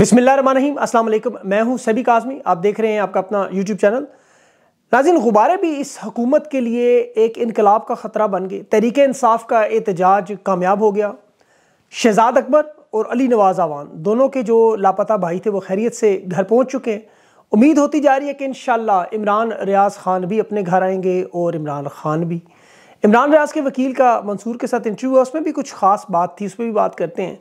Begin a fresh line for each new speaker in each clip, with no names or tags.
बिसमीम अस्सलाम वालेकुम मैं हूं सभी काजमी आप देख रहे हैं आपका अपना यूट्यूब चैनल नाजिन गुब्बारे भी इस हकूमत के लिए एक इनकलाब का ख़तरा बन गए तहरीक इंसाफ का एहतजाज कामयाब हो गया शहजाद अकबर और अली नवाज़ आवान दोनों के जो लापता भाई थे वो खैरियत से घर पहुँच चुके हैं उम्मीद होती जा रही है कि इन इमरान रियाज खान भी अपने घर आएंगे और इमरान खान भी इमरान रियाज के वकील का मंसूर के साथ इंटरव्यू हुआ उसमें भी कुछ ख़ास बात थी उस पर भी बात करते हैं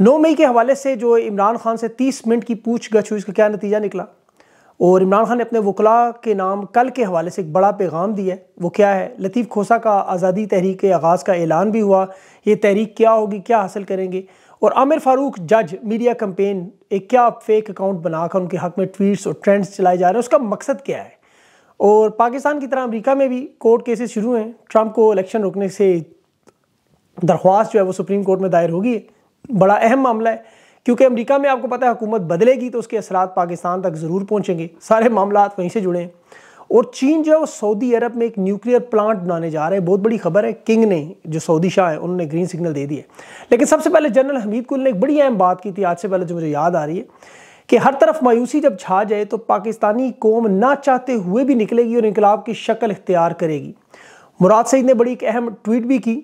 नौ मई के हवाले से जो इमरान खान से तीस मिनट की पूछगछ हुई उसका क्या नतीजा निकला और इमरान खान ने अपने वकला के नाम कल के हवाले से एक बड़ा पैगाम दिया है वो क्या है लतीफ़ खोसा का आज़ादी तहरीक के आगाज़ का ऐलान भी हुआ ये तहरीक क्या होगी क्या हासिल करेंगे और आमिर फ़ारूक जज मीडिया कम्पेन एक क्या फेक अकाउंट बनाकर उनके हक में ट्वीट्स और ट्रेंड्स चलाए जा रहे हैं उसका मकसद क्या है और पाकिस्तान की तरह अमरीका में भी कोर्ट केसेस शुरू हैं ट्रंप को इलेक्शन रोकने से दरख्वास्त जो है वो सुप्रीम कोर्ट में दायर होगी बड़ा अहम मामला है क्योंकि अमेरिका में आपको पता है हुकूमत बदलेगी तो उसके असरा पाकिस्तान तक ज़रूर पहुंचेंगे सारे मामला वहीं से जुड़े हैं और चीन जो है वो सऊदी अरब में एक न्यूक्लियर प्लांट बनाने जा रहे हैं बहुत बड़ी खबर है किंग ने जो सऊदी शाह है उन्होंने ग्रीन सिग्नल दे दिया लेकिन सबसे पहले जनरल हमीद कुल ने एक बड़ी अहम बात की थी आज से पहले जो मुझे याद आ रही है कि हर तरफ मायूसी जब छा जाए तो पाकिस्तानी कौम ना चाहते हुए भी निकलेगी और इनकलाब की शक्ल इख्तियार करेगी मुराद सईद ने बड़ी एक अहम ट्वीट भी की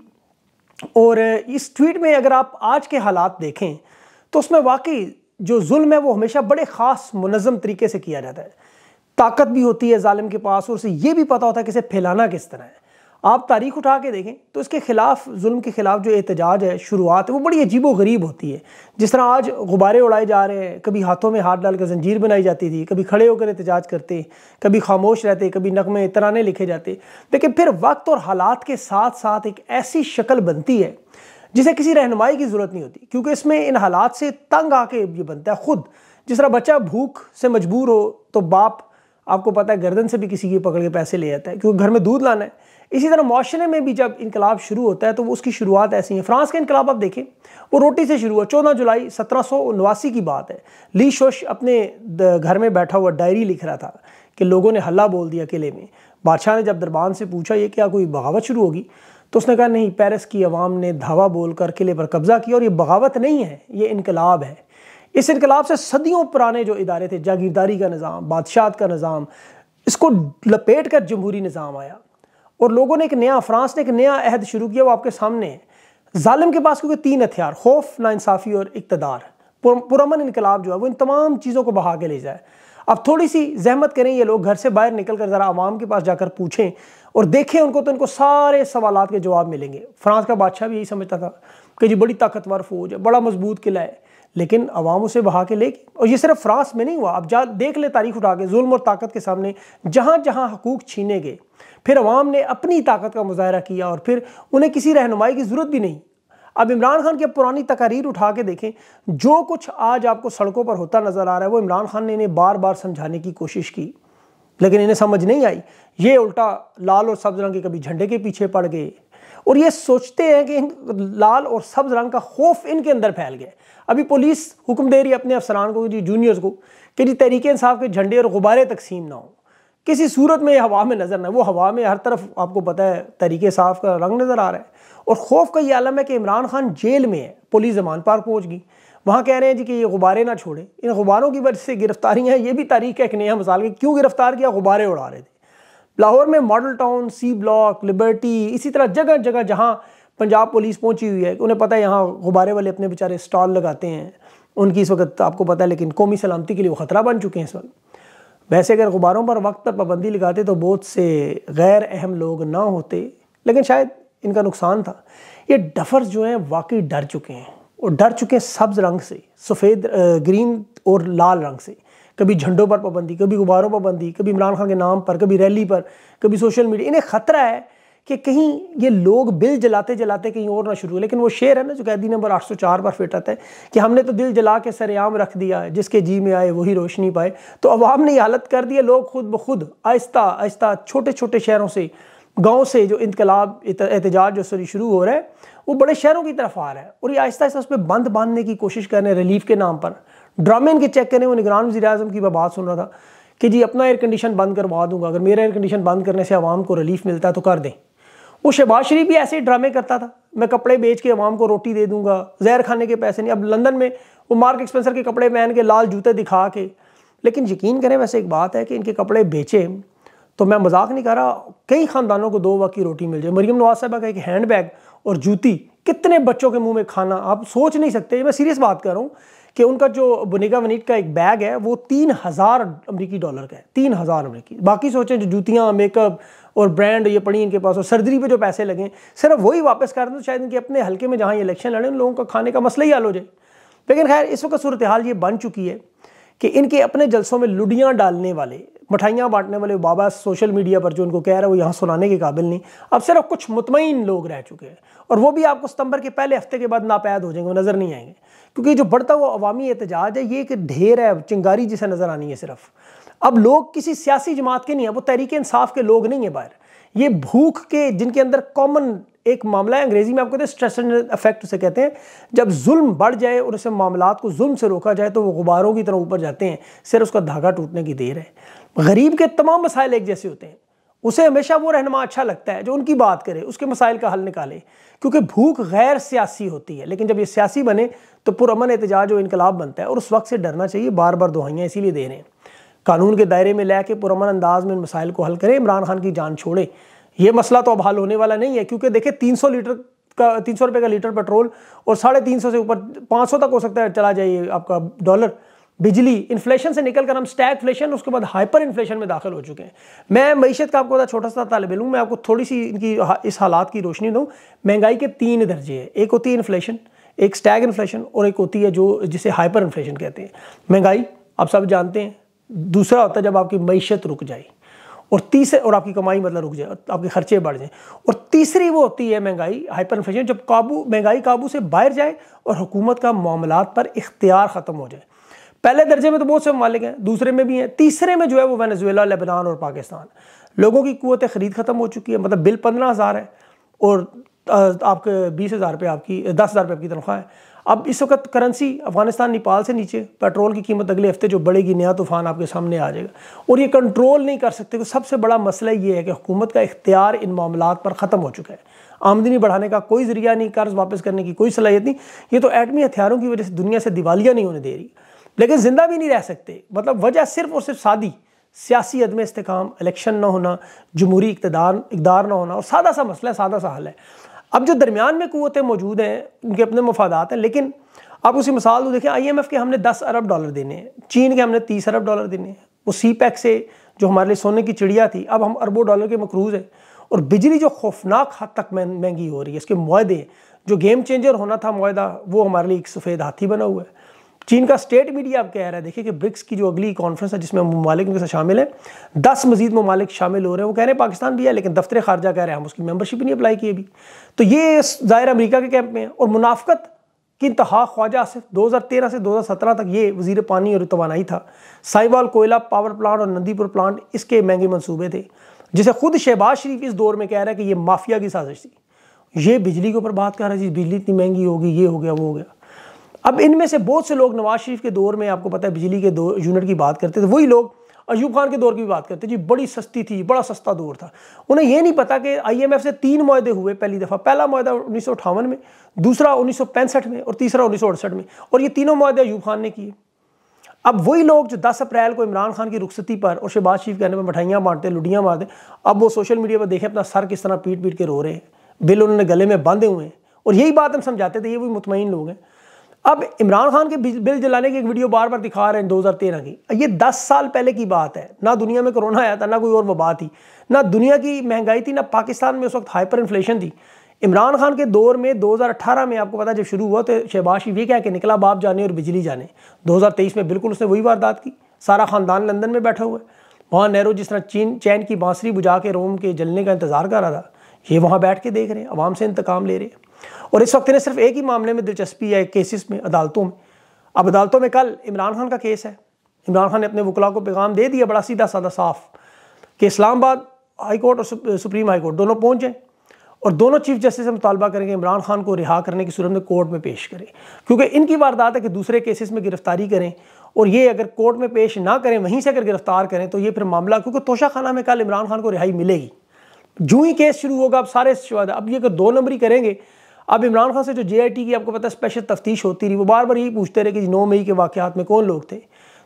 और इस ट्वीट में अगर आप आज के हालात देखें तो उसमें वाकई जो जुल्म है वो हमेशा बड़े ख़ास मुनज़म तरीके से किया जाता है ताकत भी होती है ालिम के पास और उसे ये भी पता होता है कि इसे फैलाना किस तरह है आप तारीख उठा के देखें तो इसके ख़िलाफ़ जुल्म के ख़िलाफ़ जो एहतजाज है शुरुआत है वो बड़ी अजीब व गरीब होती है जिस तरह आज गुब्बारे उड़ाए जा रहे हैं कभी हाथों में हाथ डाल कर जंजीर बनाई जाती थी कभी खड़े होकर एहतजाज करते कभी खामोश रहते कभी नगमे तराने लिखे जाते लेकिन फिर वक्त और हालात के साथ साथ एक ऐसी शक्ल बनती है जिसे किसी रहनुमाई की ज़रूरत नहीं होती क्योंकि इसमें इन हालात से तंग आके ये बनता है ख़ुद जिस तरह बच्चा भूख से मजबूर हो तो बाप आपको पता है गर्दन से भी किसी की पकड़ के पैसे ले जाता है क्योंकि घर में दूध लाना है इसी तरह माशरे में भी जब इनकलाब शुरू होता है तो वो उसकी शुरुआत ऐसी है फ्रांस का इनकलाब आप देखें वो रोटी से शुरू हुआ चौदह जुलाई सत्रह की बात है ली शोश अपने घर में बैठा हुआ डायरी लिख रहा था कि लोगों ने हल्ला बोल दिया किले में बादशाह ने जब दरबान से पूछा ये क्या कोई बगावत शुरू होगी तो उसने कहा नहीं पेरिस की आवाम ने धावा बोलकर किले पर कब्ज़ा किया और ये बगावत नहीं है ये इनकलाब है इस इनकलाब से सदियों पुराने जो इदारे थे जागीरदारी का निज़ाम बादशाह का निज़ाम इसको लपेट कर जमहूरी निज़ाम आया और लोगों ने एक नया फ्रांस ने एक नया अहद शुरू किया वो आपके सामने है ालिम के पास क्योंकि तीन हथियार खौफ नाानसाफ़ी और इकतदार पुरमन इनकलाब जो है वो इन तमाम चीज़ों को बहा के ले जाए अब थोड़ी सी जहमत करें ये लोग घर से बाहर निकल कर ज़रा आवाम के पास जाकर पूछें और देखें उनको तो इनको सारे सवाल के जवाब मिलेंगे फ्रांस का बादशाह भी यही समझता था कि जी बड़ी ताकतवर फौज है बड़ा मजबूत किला है लेकिन अवाम उसे बहा के ले गई और ये सिर्फ फ्रांस में नहीं हुआ अब जा देख ले तारीख उठा के जुल्म और ताकत के सामने जहाँ जहाँ हकूक छीने गए फिर अवाम ने अपनी ताकत का मुजाहरा किया और फिर उन्हें किसी रहनुमाई की ज़रूरत भी नहीं अब इमरान खान की पुरानी तकारीर उठा के देखें जो कुछ आज आपको सड़कों पर होता नज़र आ रहा है वो इमरान खान ने इन्हें बार बार समझाने की कोशिश की लेकिन इन्हें समझ नहीं आई ये उल्टा लाल और सब्ज रंग के कभी झंडे के पीछे पड़ गए और ये सोचते हैं कि लाल और सब्ज रंग का खौफ इनके अंदर फैल गया अभी पुलिस हुक्म दे रही है अपने अफसरान को जी जूनियर्स को कि जी तरीक़े इंसाफ के झंडे और गुब्बारे तकसीम ना हो किसी सूरत में हवा में नज़र ना वो हवा में हर तरफ आपको पता है तरीके साफ का रंग नज़र आ रहा है और खौफ का ये आलम है कि इमरान खान जेल में है पुलिस जमान पार पहुँच गई वहाँ कह रहे हैं जी कि ये गुब्बारे ना छोड़े इन गुब्बारों की वजह से गिरफ्तारियाँ ये भी तारीख है एक नया मिसाल के क्यों गिरफ्तार किया गुब्बारे उड़ा रहे थे लाहौर में Model Town C block Liberty इसी तरह जगह जगह जहाँ पंजाब पुलिस पहुँची हुई है उन्हें पता है यहाँ गुब्बारे वाले अपने बेचारे स्टॉल लगाते हैं उनकी इस वक्त आपको पता है लेकिन कौमी सलामती के लिए वो ख़तरा बन चुके हैं इस वक्त वैसे अगर गुब्बारों पर वक्त पर पाबंदी लगाते तो बहुत से गैर अहम लोग ना होते लेकिन शायद इनका नुकसान था ये डफर्स जो हैं वाकई डर चुके हैं और डर चुके हैं सब्ज़ रंग से सफ़ेद ग्रीन और लाल रंग से कभी झंडों पर पाबंदी कभी गुब्बारों पर पाबंदी कभी इमरान खान के नाम पर कभी रैली पर कभी सोशल मीडिया इन्हें खतरा है कि कहीं ये लोग बिल जलाते जलाते कहीं और ना शुरू हो लेकिन वो शेर है ना जो कैदी नंबर 804 पर फिट आता है कि हमने तो दिल जला के सरेआम रख दिया है जिसके जी में आए वही रोशनी पाए तो अवाम ने यह हालत कर दी है लोग खुद ब खुद आहिस्ता आहिस्ता छोटे छोटे शहरों से गाँव से जो इनकलाब एहतजाज जो सॉरी शुरू हो रहा है वो बड़े शहरों की तरफ आ रहा है और ये आहिस्ता आहिस्ता उस पर बंद बांधने की कोशिश कर रहे हैं रिलीफ के नाम पर ड्रामे इनके चेक करें वो निगरान वजी अजम की मैं बात सुन रहा था कि जी अपना एयर कंडीशन बंद करवा दूंगा अगर मेरा एयर कंडीशन बंद करने से आवाम को रिलीफ मिलता है तो कर दें वो शहबाज शरीफ भी ऐसे ही ड्रामे करता था मैं कपड़े बेच के अवाम को रोटी दे दूंगा जहर खाने के पैसे नहीं अब लंदन में वो मार्क एक्सपेंसर के कपड़े पहन के लाल जूते दिखा के लेकिन यकीन करें वैसे एक बात है कि इनके कपड़े बेचे तो मैं मजाक नहीं कर रहा कई ख़ानदानों को दो वक्त की रोटी मिल जाए मरीम नवाज साहबा का एक हैंड बैग और जूती कितने बच्चों के मुंह में खाना आप सोच नहीं सकते मैं सीरियस बात कर रहा हूँ कि उनका जो बुनेगा वनीट का एक बैग है वो तीन हज़ार अमरीकी डॉलर का है तीन हज़ार अमरीकी बाकी सोचें जो जूतियाँ मेकअप और ब्रांड ये पड़ी इनके पास और सर्जरी पे जो पैसे लगे सिर्फ वही वापस कर दें तो शायद इनके अपने हल्के में जहाँ ये इलेक्शन लड़े उन लोगों का खाने का मसला ही हल हो जाए लेकिन खैर इस वक्त सूरत हाल ये बन चुकी है कि इनके अपने जलसों में लुडियाँ डालने वाले मिठाइयाँ बांटने वाले बाबा सोशल मीडिया पर जो उनको कह रहा है वो यहाँ सुनाने के काबिल नहीं अब सिर्फ कुछ मुतमिन लोग रह चुके हैं और वो भी आपको सितंबर के पहले हफ्ते के बाद नापैद हो जाएंगे वो नज़र नहीं आएंगे क्योंकि जो बढ़ता हुआ अवामी एहतजाज है ये एक ढेर है चिंगारी जिसे नज़र आनी है सिर्फ अब लोग किसी सियासी जमात के नहीं है वो तहरीक इंसाफ के लोग नहीं है बाहर ये भूख के जिनके अंदर कॉमन एक मामला है अंग्रेजी में आपको कहते हैं स्ट्रेस एंड अफेक्ट उसे कहते हैं जब जुल्म बढ़ जाए और उसे मामला को जुल्म से रोका जाए तो वो गुब्बारों की तरह ऊपर जाते हैं सिर्फ उसका धागा टूटने की देर है गरीब के तमाम मसाइल एक जैसे होते हैं उसे हमेशा वो रहनमा अच्छा लगता है जो उनकी बात करे उसके मसाइल का हल निकाले क्योंकि भूख गैर सियासी होती है लेकिन जब ये सियासी बने तो पुरमन एहतजाज व इनकलाब बनता है और उस वक्त से डरना चाहिए बार बार दुहाइयाँ इसीलिए दे रहे हैं कानून के दायरे में ला के पुरमन अंदाज में इन मसाइल को हल करें इमरान खान की जान छोड़े ये मसला तो अब हल होने वाला नहीं है क्योंकि देखिए 300 लीटर का तीन सौ रुपये का लीटर पेट्रोल और साढ़े तीन सौ से ऊपर पाँच सौ तक हो सकता है चला जाइए आपका डॉलर बिजली इन्फ्लेशन से निकल कर हम स्टैगफ्लेशन उसके बाद हाइपर इन्फ्लेशन में दाखिल हो चुके हैं मैं मीशत का आपको छोटा सा तालब लूँ मैं आपको थोड़ी सी इनकी इस हालात की रोशनी दूँ महंगाई के तीन दर्जे हैं एक होती है इन्फ्लेशन एक स्टैग इन्फ्लेशन और एक होती है जो जिसे हाइपर इन्फ्लेशन कहते हैं महंगाई आप सब जानते हैं दूसरा होता है जब आपकी मीशत रुक जाए और तीसरे और आपकी कमाई मतलब रुक जाए आपके खर्चे बढ़ जाएँ और तीसरी वो होती है महंगाई हाइपर इन्फ्लेशन जब काबू महंगाई काबू से बाहर जाए और हुकूमत का मामला पर इख्तियार ख़त्म हो जाए पहले दर्जे में तो बहुत से ममालिक हैं दूसरे में भी हैं तीसरे में जो है वो वेनेजुएला लेबनान और पाकिस्तान लोगों की क़ुतें ख़रीद ख़त्म हो चुकी है मतलब बिल पंद्रह हज़ार है और आपके बीस हज़ार रुपये आपकी दस हज़ार रुपये आपकी तनख्वाह है अब इस वक्त करेंसी अफगानिस्तान नेपाल से नीचे पेट्रोल की कीमत अगले हफ्ते जो बढ़ेगी नया तूफान आपके सामने आ जाएगा और ये कंट्रोल नहीं कर सकते तो सबसे बड़ा मसला ये है कि हुकूमत का इख्तियार इन मामला पर ख़त्म हो चुका है आमदनी बढ़ाने का कोई ज़रिया नहीं कर्ज़ वापस करने की कोई सलाहियत नहीं ये तो एटमी हथियारों की वजह से दुनिया से दिवालिया नहीं होने दे रही लेकिन ज़िंदा भी नहीं रह सकते मतलब वजह सिर्फ और सिर्फ सादी सियासी अदम इसकाम इलेक्शन ना होना जमहूरी इकतदार इकदार ना होना और सादा सा मसला है सादा सा हल है अब जो दरमियान में कुतें मौजूद हैं उनके अपने मफादात हैं लेकिन आप उसी मिसाल को देखें एफ़ के हमने दस अरब डॉलर देने हैं चीन के हमने तीस अरब डॉलर देने हैं वो सी पैक e से जो हमारे लिए सोने की चिड़िया थी अब हम अरबों डॉलर के मकरूज़ हैं और बिजली जो खौफनाक हद तक महंगी हो रही है इसके माहदे जो गेम चेंजर होना था माहदा वो हमारे लिए एक सफ़ेद हाथी बना हुआ है चीन का स्टेट मीडिया अब कह रहा है देखिए कि ब्रिक्स की जो अगली कॉन्फ्रेंस है जिसमें ममालिक उनके साथ शामिल हैं दस मजीद ममालिक शामिल हो रहे हैं वो कह रहे हैं पाकिस्तान भी है लेकिन दफ्तर खारजा कह रहे हैं हम उसकी मेंबरशिप ही नहीं अप्लाई की अभी तो ये ज़ाहिर अमरीका के कैंप में है और मुनाफ्त की इंतहा ख्वाजा आसिफ दो हज़ार तेरह से दो हज़ार सत्रह तक ये वजीर पानी और तोानाई था साहिवाल कोयला पावर प्लान और नंदीपुर प्लांट इसके महंगे मनसूबे थे जिसे खुद शहबाज शरीफ इस दौर में कह रहा है कि ये माफिया की साजिश थी ये बिजली के ऊपर बात कर रहा है जी बिजली इतनी महंगी होगी ये हो गया वो हो गया अब इनमें से बहुत से लोग नवाज शरीफ के दौर में आपको पता है बिजली के दो यूनिट की बात करते थे वही लोग अयूब खान के दौर की भी बात करते जी बड़ी सस्ती थी बड़ा सस्ता दौर था उन्हें यह नहीं पता कि आईएमएफ से तीन माहदे हुए पहली दफ़ा पहला माहदा उन्नीस में दूसरा उन्नीस में और तीसरा उन्नीस में और ये तीनों माहदे अयूब खान ने किए अब वही लोग जो 10 अप्रैल को इमरान खान की रुखसती पर और शहबाज शरीफ कहने पर मिठाइयाँ बांटते लुडियाँ मारते अब वो सोशल मीडिया पर देखें अपना सर किस तरह पीट पीट के रो रहे हैं बिल उन्होंने गले में बांधे हुए हैं और यही बात हम समझाते थे ये वही मुतमिन लोग हैं अब इमरान खान के बिल जलाने की एक वीडियो बार बार दिखा रहे हैं 2013 की ये 10 साल पहले की बात है ना दुनिया में कोरोना आया था ना कोई और वबा थी ना दुनिया की महंगाई थी ना पाकिस्तान में उस वक्त हाइपर इन्फ्लेशन थी इमरान खान के दौर में 2018 में आपको पता जब शुरू हुआ तो शहबाज शरीफ ये क्या कि निकला बाप जाने और बिजली जाने तेईस में बिल्कुल उसने वही वारदात की सारा ख़ानदान लंदन में बैठा हुआ है वहाँ नेहरू जिस तरह चीन चैन की बांसुरी बुझा के रोम के जलने का इंतज़ार कर रहा था ये वहाँ बैठ के देख रहे हैं आवाम से इंतकाम ले रहे हैं और इस वक्त इन्हें सिर्फ एक ही मामले में दिलचस्पी है केसेस में अदालतों में अब अदालतों में कल इमरान खान का केस है इमरान खान ने अपने वकला को पैगाम दे दिया बड़ा सीधा साधा साफ कि इस्लामाबाद हाई कोर्ट और सुप्रीम हाई कोर्ट दोनों पहुँच जाएँ और दोनों चीफ जस्टिस से मुतालबा करेंगे इमरान खान को रिहा करने की सूरत में कोर्ट में पेश करें क्योंकि इनकी वारदात है कि दूसरे केसेस में गिरफ्तारी करें और ये अगर कोर्ट में पेश ना करें वहीं से अगर गिरफ्तार करें तो ये फिर मामला क्योंकि तोशाखाना में कल इमरान खान को रिहाई मिलेगी जूँ ही केस शुरू होगा अब सारे अब ये अगर दो नंबरी करेंगे अब इमरान खान से जो जे की आपको पता है स्पेशल तफ्तीश होती रही वो बार बार यही पूछते रहे कि नौ मई के वाक़ात में कौन लोग थे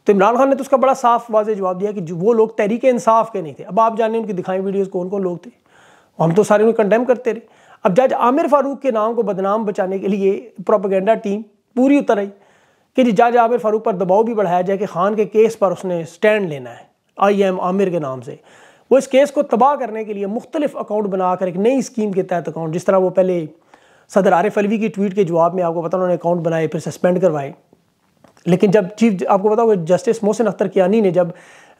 तो इमरान खान ने तो उसका बड़ा साफ वाजे जवाब दिया कि वो लोग तहरीक इंसाफ के नहीं थे अब आप जाने उनकी दिखाई वीडियोज़ कौन कौन लोग थे हम तो सारे उन्हें कंडेम करते रहे अब जज आमिर फारूक के नाम को बदनाम बचाने के लिए प्रोपागेंडा टीम पूरी उतर आई कि जी जज आमिर फारूक पर दबाव भी बढ़ाया जाए कि खान के केस पर उसने स्टैंड लेना है आई एम आमिर के नाम से वो इस केस को तबाह करने के लिए मुख्तलिफ अकाउंट बनाकर एक नई स्कीम के तहत अकाउंट जिस तरह वो पहले सदर आरिफ अलवी की ट्वीट के जवाब में आपको पता उन्होंने अकाउंट बनाए फिर सस्पेंड करवाए लेकिन जब चीफ आपको बताओ जस्टिस मोहसिन अख्तर कियानी ने जब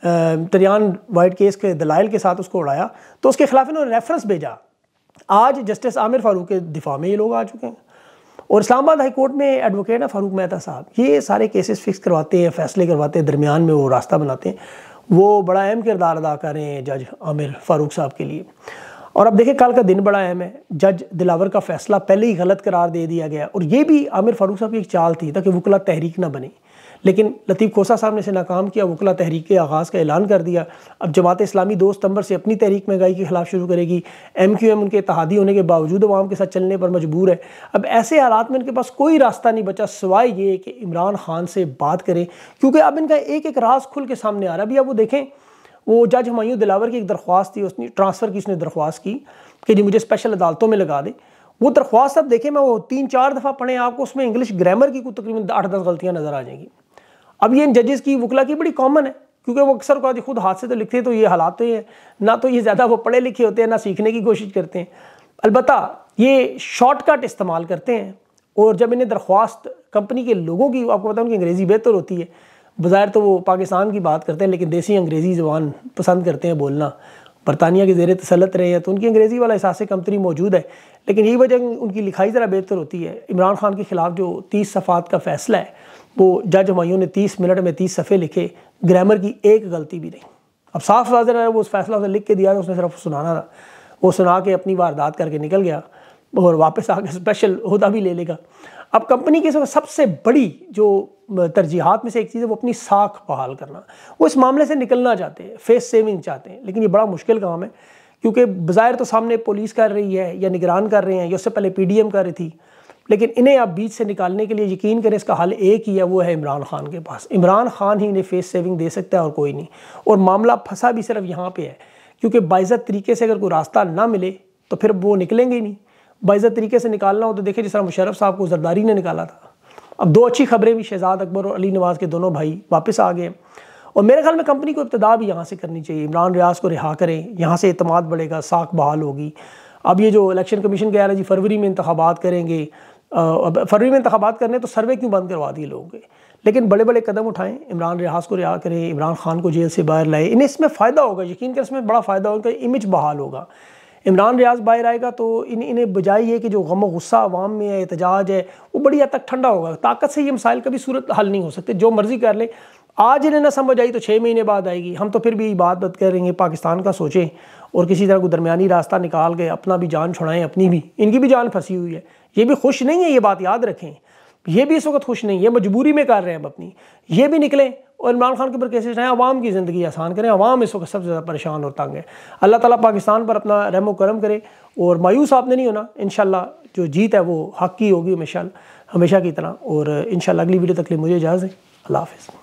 तरियान वाइट केस के दलाइल के साथ उसको उड़ाया तो उसके खिलाफ इन्होंने रेफरेंस भेजा आज जस्टिस आमिर फारूक के दिफा में ये लोग आ चुके हैं और इस्लामाबाद हाई कोर्ट में एडवोकेट है फारूक मेहता साहब ये सारे केसेस फिक्स करवाते हैं फैसले करवाते हैं दरमियान में वो रास्ता बनाते हैं वो बड़ा अहम किरदार अदा कर रहे हैं जज आमिर फारूक साहब के लिए और अब देखिए कल का दिन बड़ा अहम है जज दिलावर का फैसला पहले ही गलत करार दे दिया गया और ये भी आमिर फारूक साहब की एक चाल थी ताकि वकला तहरीक ना बने लेकिन लतीफ़ खोसा साहब ने इसे नाकाम किया वकला तहरीक के आगाज़ का ऐलान कर दिया अब जमात इस्लामी दो सितंबर से अपनी तहरीक महंगाई के खिलाफ शुरू करेगी एम क्यू एम उनके इतिहादी होने के बावजूद अवाम के साथ चलने पर मजबूर है अब ऐसे हालात में इनके पास कोई रास्ता नहीं बचा सिवाय ये कि इमरान खान से बात करें क्योंकि अब इनका एक एक राज खुल के सामने आ रहा है अभी अब वो देखें वो जज हमायूं दिलावर की एक दरख्वास्त थी उसने ट्रांसफ़र की उसने दरख्वास्त की कि जी मुझे स्पेशल अदालतों में लगा दे वो दरख्वास्त आप देखें मैं वो तीन चार दफ़ा पढ़े आपको उसमें इंग्लिश ग्रामर की तकरीबन आठ दस गलतियाँ नज़र आ जाएंगी अब ये इन जजेस की वकला की बड़ी कॉमन है क्योंकि वो अक्सर कहा खुद हाथ से तो लिखते हैं तो ये हालात तो ये हैं ना तो ये ज़्यादा वो पढ़े लिखे होते हैं ना सीखने की कोशिश करते हैं अलबत् ये शॉर्टकट इस्तेमाल करते हैं और जब इन्हें दरख्वास्त कंपनी के लोगों की आपको पता है उनकी अंग्रेज़ी बेहतर होती है बाहर तो वो पाकिस्तान की बात करते हैं लेकिन देसी अंग्रेज़ी ज़बान पसंद करते हैं बोलना बरतानिया के जेर तसलत रहे हैं तो उनकी अंग्रेज़ी वाला एहसास कमतरी मौजूद है लेकिन यही वजह उनकी लिखाई ज़रा बेहतर होती है इमरान खान के ख़िलाफ़ जो तीस सफ़ात का फ़ैसला है वो जज हमायों ने तीस मिनट में तीस सफ़े लिखे ग्रामर की एक गलती भी नहीं अब साफ साजर है वो उस फैसला उसने लिख के दिया था उसने सिर्फ सुनाना था वो सुना के अपनी वारदात करके निकल गया और वापस आके स्पेशल अहदा भी ले लेगा अब कंपनी की सबसे बड़ी जो तरजीहत में से एक चीज़ है वो अपनी साख बहाल करना वो इस मामले से निकलना चाहते हैं फेस सेविंग चाहते हैं लेकिन ये बड़ा मुश्किल काम है क्योंकि बाहर तो सामने पुलिस कर रही है या निगरान कर रहे हैं या उससे पहले पी डी एम कर रही थी लेकिन इन्हें आप बीच से निकालने के लिए यकीन करें इसका हल एक ही है वो है इमरान खान के पास इमरान खान ही इन्हें फेस सेविंग दे सकता है और कोई नहीं और मामला फंसा भी सिर्फ यहाँ पर है क्योंकि बाइज़त तरीके से अगर कोई रास्ता ना मिले तो फिर वो निकलेंगे ही नहीं बाइज़त तरीके से निकालना हो तो देखिए जिस तरह मुशरफ साहब को जरदारी ने निकाला था अब दो अच्छी खबरें भी शहजाद अकबर और अली नवाज़ के दोनों भाई वापस आ गए और मेरे ख्याल में कंपनी को इब्तदा भी यहाँ से करनी चाहिए इमरान रियाज को रिहा करें यहाँ से अतमाद बढ़ेगा साख बहाल होगी अब ये जो इलेक्शन कमीशन कह रहा है जी फरवरी में इंतबात करेंगे फरवरी में इंतबात करने तो सर्वे क्यों बंद करवा दिए लोगों के लेकिन बड़े बड़े कदम उठाएं इमरान रियाज को रिहा करें इमरान खान को जेल से बाहर लाए इन्हें इसमें फ़ायदा होगा यकीन कर इसमें बड़ा फ़ायदा होगा इमेज बहाल होगा इमरान रियाज बाहर आएगा तो इन इन्हें बजाय है कि जो गम गुस्सा आवाम में है एहतजाज है वो बड़ी हद तक ठंडा होगा ताकत से ये मसाइल कभी सूरत हल नहीं हो सकते जो मर्ज़ी कर लें आज इन्हें ना समझ आई तो छः महीने बाद आएगी हम तो फिर भी बात बात करेंगे पाकिस्तान का सोचें और किसी तरह को दरमियानी रास्ता निकाल के अपना भी जान छुड़ाएं अपनी भी इनकी भी जान फंसी हुई है ये भी खुश नहीं है ये बात याद रखें ये भी इस वक्त खुश नहीं ये मजबूरी में कर रहे हैं अब अपनी ये भी निकलें और इमरान खान के ऊपर केसेस हैं आवाम की ज़िंदगी आसान करें आवाम इस वक्त सबसे ज़्यादा परेशान और तंग है अल्लाह ताला पाकिस्तान पर अपना रहमो करम करे और मायूस आपने नहीं होना इन जो जीत है वो हक़ की होगी हमेशा हमेशा की तरह और इन अगली वीडियो तक लिए मुझे इजाज़ है अल्लाह हाफिज़